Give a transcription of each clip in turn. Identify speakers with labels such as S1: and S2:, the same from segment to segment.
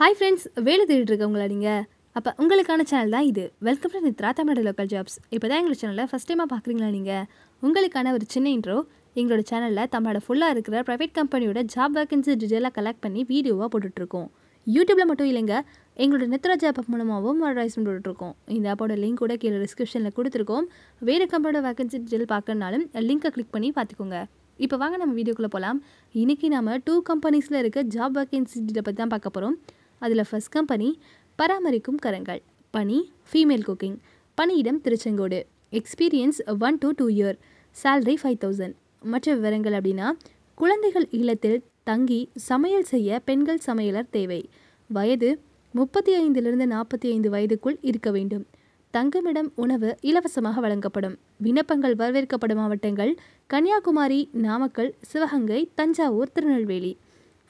S1: hi friends வேலை தேடிட்டு இருக்கவங்களா நீங்கள் அப்போ உங்களுக்கான சேனல் தான் இது welcome to Nithra Tamil Nadu local jobs இப்போ தான் எங்களோட சேனலில் ஃபஸ்ட் டைமாக பார்க்குறீங்களா நீங்கள் உங்களுக்கான ஒரு சின்ன இன்ட்ரோ எங்களோட சேனலில் தமிழோட ஃபுல்லாக இருக்கிற ப்ரைவேட் கம்பெனியோட ஜாப் வேகன்சி டீட்டெயிலாக கலெக்ட் பண்ணி வீடியோவாக போட்டுட்ருக்கோம் யூடியூப்பில் மட்டும் இல்லைங்க எங்களோட நித்ரா ஜாப் அப் மூலமாகவும் அட்வர்டைஸ்மெண்ட் போட்டுட்ருக்கோம் இந்த ஆப்போட லிங்க் கூட கீழே டிஸ்கிரிப்ஷனில் கொடுத்துருக்கோம் வேறு கம்பெனியோட வேகன்சி டீட்டெயில் பார்க்கறனாலும் லிங்க்கை கிளிக் பண்ணி பார்த்துக்கோங்க இப்போ வாங்க நம்ம வீடியோக்குள்ளே போகலாம் இன்றைக்கி நம்ம டூ கம்பெனிஸில் இருக்க ஜாப் வேகன்சி டீட்டெயில் பற்றி தான் பார்க்க போகிறோம் அதில் ஃபஸ்ட் கம்பெனி பராமரிக்கும் கரங்கள் பணி ஃபீமேல் குக்கிங் பணியிடம் Tiruchengode experience one to two year salary five thousand மற்ற விவரங்கள் அப்படின்னா குழந்தைகள் இல்லத்தில் தங்கி சமையல் செய்ய பெண்கள் சமையலர் தேவை வயது முப்பத்தி ஐந்திலிருந்து நாற்பத்தி ஐந்து வயதுக்குள் இருக்க வேண்டும் தங்குமிடம் உணவு இலவசமாக வழங்கப்படும் விண்ணப்பங்கள் வரவேற்கப்படும் மாவட்டங்கள் Kanyakumari Namakkal Sivaganga Thanjavur Tirunelveli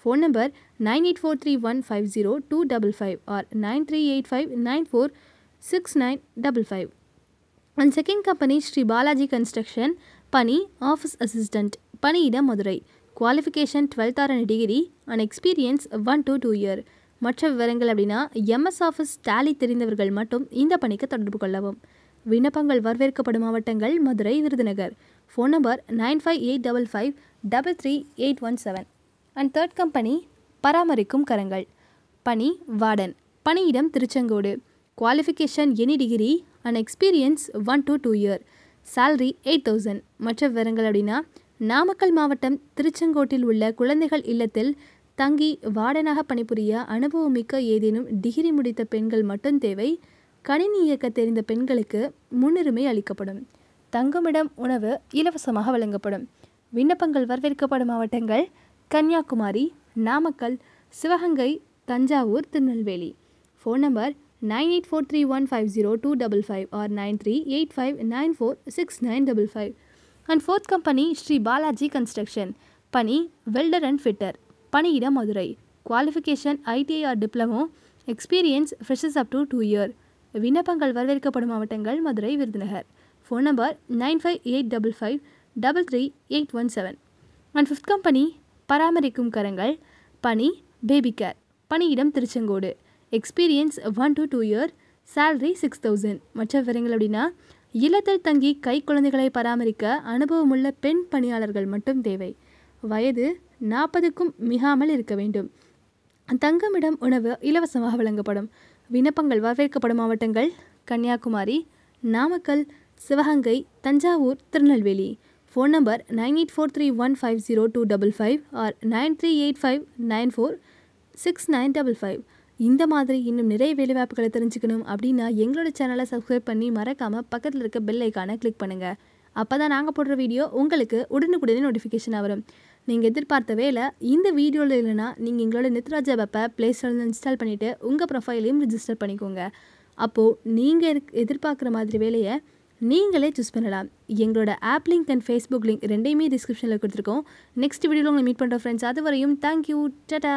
S1: phone number nine eight four three one five zero two double five or nine three eight five nine four six nine double five and second company Sri Balaji construction பணி ஆஃபீஸ் அசிஸ்டண்ட் பணியிட Madurai qualification twelfth or degree and experience one to two year மற்ற விவரங்கள் அப்படின்னா MS office tally தெரிந்தவர்கள் மட்டும் இந்த பணிக்கு தொடர்பு கொள்ளவும் விண்ணப்பங்கள் வரவேற்கப்படும் மாவட்டங்கள் Madurai Virudhunagar phone number nine five eight double five double three eight one seven and third company பராமரிக்கும் கரங்கள் பணி வார்டன் பணியிடம் Tiruchengode qualification any degree and experience one to two year salary eight thousand மற்ற விவரங்கள் அப்படின்னா நாமக்கல் மாவட்டம் திருச்செங்கோட்டில் உள்ள குழந்தைகள் இல்லத்தில் தங்கி வார்டனாக பணிபுரிய அனுபவமிக்க ஏதேனும் டிகிரி முடித்த பெண்கள் மட்டும் தேவை கணினி இயக்க தெரிந்த பெண்களுக்கு முன்னுரிமை அளிக்கப்படும் தங்குமிடம் உணவு இலவசமாக வழங்கப்படும் விண்ணப்பங்கள் வரவேற்கப்படும் மாவட்டங்கள் Kanyakumari Namakkal Sivaganga Thanjavur Tirunelveli phone number nine eight four three one five zero two double five or nine three eight five nine four six nine double five and fourth company Sri Balaji construction பணி வெல்டர் அண்ட் ஃபிட்டர் பணியிட Madurai qualification ITI or diploma experience freshers up to two year விண்ணப்பங்கள் வரவேற்கப்படும் மாவட்டங்கள் Madurai Virudhunagar phone number nine five eight double five double three eight one seven and fifth company பராமரிக்கும் கரங்கள் பணி baby care பணியிடம் Tiruchengode experience one to two year salary six thousand மற்ற விவரங்கள் அப்படின்னா இல்லத்தில் தங்கி கை குழந்தைகளை பராமரிக்க அனுபவமுள்ள பெண் பணியாளர்கள் மட்டும் தேவை வயது நாற்பதுக்கும் மிகாமல் இருக்க வேண்டும் தங்கமிடம் உணவு இலவசமாக வழங்கப்படும் விண்ணப்பங்கள் வரவேற்கப்படும் மாவட்டங்கள் Kanyakumari Namakkal Sivaganga Thanjavur Tirunelveli phone number nine eight four three one five zero two double five or nine three eight five nine four six nine double five இந்த மாதிரி இன்னும் நிறைய வேலைவாய்ப்புகளை தெரிஞ்சுக்கணும் அப்படின்னா எங்களோட சேனலை சப்ஸ்கிரைப் பண்ணி மறக்காமல் பக்கத்தில் இருக்க பெல் ஐக்கானை கிளிக் பண்ணுங்கள் அப்போ தான் நாங்கள் போடுற வீடியோ உங்களுக்கு உடனுக்குடனே நோட்டிஃபிகேஷன் வரும் நீங்கள் எதிர்பார்த்த வேலை இந்த வீடியோவில் இல்லைனா நீங்கள் எங்களோட நித்ராஜா பப்பை ப்ளே ஸ்டோரில் இன்ஸ்டால் பண்ணிவிட்டு உங்கள் ப்ரொஃபைலையும் ரிஜிஸ்டர் பண்ணிக்கோங்க அப்போது நீங்கள் எதிர்பார்க்குற மாதிரி வேலையை நீங்களே சூஸ் பண்ணலாம் எங்களோட app link and Facebook link ரெண்டையுமே டிஸ்கிரிப்ஷனில் கொடுத்துருக்கோம் நெக்ஸ்ட் வீடியோவில் உங்களை மீட் பண்ணுற ஃப்ரெண்ட்ஸ் அது வரையும் தேங்க்யூ டட்டா